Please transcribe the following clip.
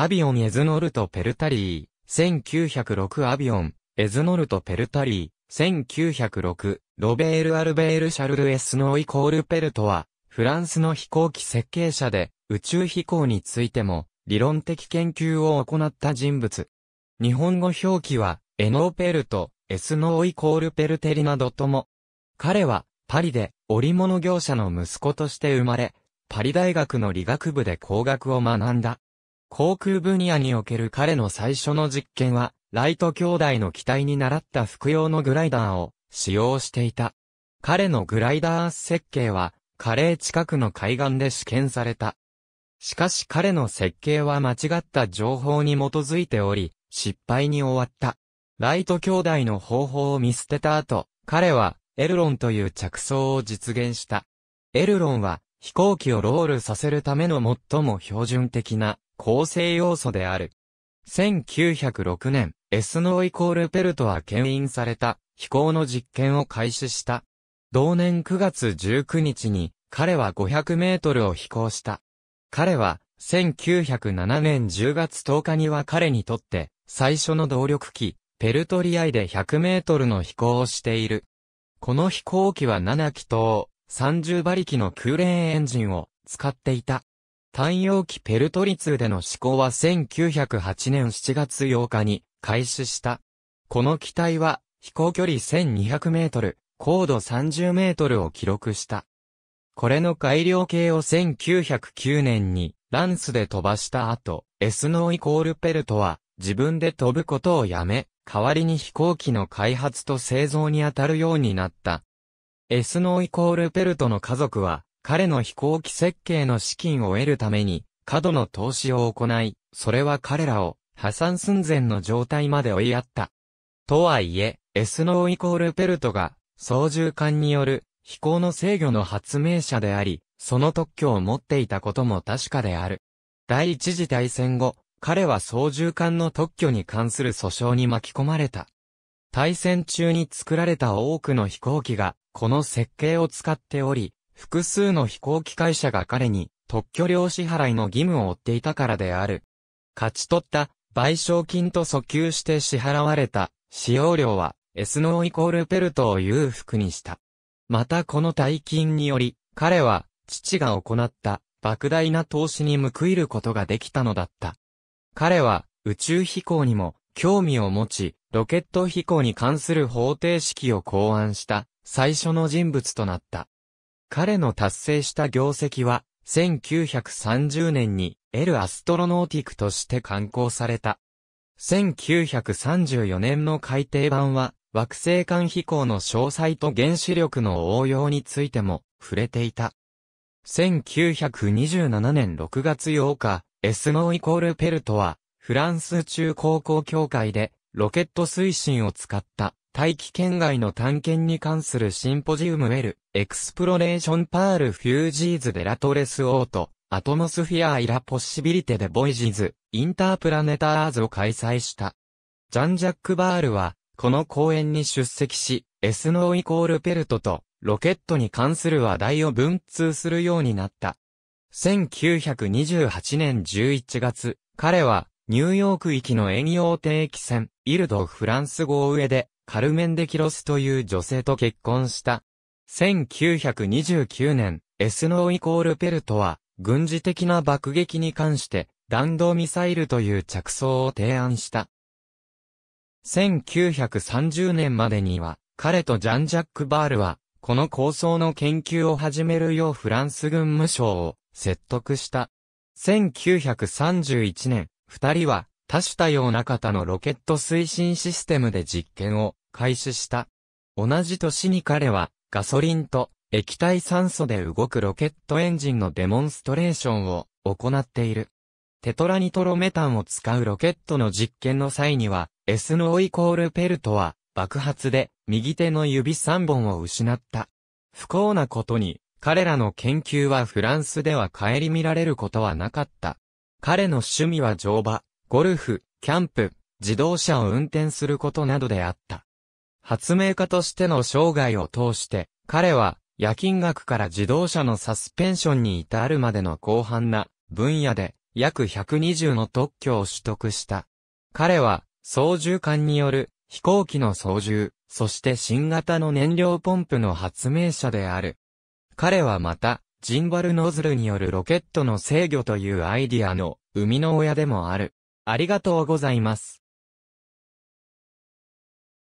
アビオン・エズノルト・ペルタリー、1906アビオン、エズノルト・ペルタリー、1906、ロベール・アルベール・シャルル・エスノーイコール・ペルトは、フランスの飛行機設計者で、宇宙飛行についても、理論的研究を行った人物。日本語表記は、エノー・ペルト、エスノーイコール・ペルテリなどとも。彼は、パリで、織物業者の息子として生まれ、パリ大学の理学部で工学を学んだ。航空分野における彼の最初の実験は、ライト兄弟の機体に習った服用のグライダーを使用していた。彼のグライダー設計は、カレー近くの海岸で試験された。しかし彼の設計は間違った情報に基づいており、失敗に終わった。ライト兄弟の方法を見捨てた後、彼は、エルロンという着想を実現した。エルロンは、飛行機をロールさせるための最も標準的な構成要素である。1906年、エスノーイコールペルトは牽引された飛行の実験を開始した。同年9月19日に彼は500メートルを飛行した。彼は1907年10月10日には彼にとって最初の動力機、ペルトリアイで100メートルの飛行をしている。この飛行機は7気筒、30馬力の空冷エンジンを使っていた。汎用機ペルトリ2での試行は1908年7月8日に開始した。この機体は飛行距離1200メートル、高度30メートルを記録した。これの改良系を1909年にランスで飛ばした後、エスノーイコールペルトは自分で飛ぶことをやめ、代わりに飛行機の開発と製造に当たるようになった。エスノーイコールペルトの家族は彼の飛行機設計の資金を得るために、過度の投資を行い、それは彼らを破産寸前の状態まで追いやった。とはいえ、エスノーイコールペルトが、操縦艦による飛行の制御の発明者であり、その特許を持っていたことも確かである。第一次大戦後、彼は操縦艦の特許に関する訴訟に巻き込まれた。大戦中に作られた多くの飛行機が、この設計を使っており、複数の飛行機会社が彼に特許料支払いの義務を負っていたからである。勝ち取った賠償金と訴求して支払われた使用料はエスノーイコールペルトを裕福にした。またこの大金により彼は父が行った莫大な投資に報いることができたのだった。彼は宇宙飛行にも興味を持ち、ロケット飛行に関する方程式を考案した最初の人物となった。彼の達成した業績は、1930年にエル・アストロノーティクとして刊行された。1934年の改訂版は、惑星間飛行の詳細と原子力の応用についても触れていた。1927年6月8日、エスノーイコールペルトは、フランス中高校協会で、ロケット推進を使った大気圏外の探検に関するシンポジウムウェル、エクスプロレーションパールフュージーズデラトレスオート、アトモスフィアイラポッシビリテデ・ボイジーズ、インタープラネタアーズを開催した。ジャン・ジャック・バールは、この講演に出席し、エスノーイコールペルトと、ロケットに関する話題を文通するようになった。1928年11月、彼は、ニューヨーク行きの遠洋定期船、イルド・フランス号上で、カルメン・デ・キロスという女性と結婚した。1929年、エスノーイコールペルトは、軍事的な爆撃に関して、弾道ミサイルという着想を提案した。1930年までには、彼とジャン・ジャック・バールは、この構想の研究を始めるようフランス軍務省を説得した。1931年、二人は多種多様な型のロケット推進システムで実験を開始した。同じ年に彼はガソリンと液体酸素で動くロケットエンジンのデモンストレーションを行っている。テトラニトロメタンを使うロケットの実験の際には、エスノイコールペルトは爆発で右手の指3本を失った。不幸なことに、彼らの研究はフランスでは顧みられることはなかった。彼の趣味は乗馬、ゴルフ、キャンプ、自動車を運転することなどであった。発明家としての生涯を通して、彼は夜勤学から自動車のサスペンションに至るまでの広範な分野で約120の特許を取得した。彼は操縦艦による飛行機の操縦、そして新型の燃料ポンプの発明者である。彼はまた、ジンバルノズルによるロケットの制御というアイディアの生みの親でもある。ありがとうございます。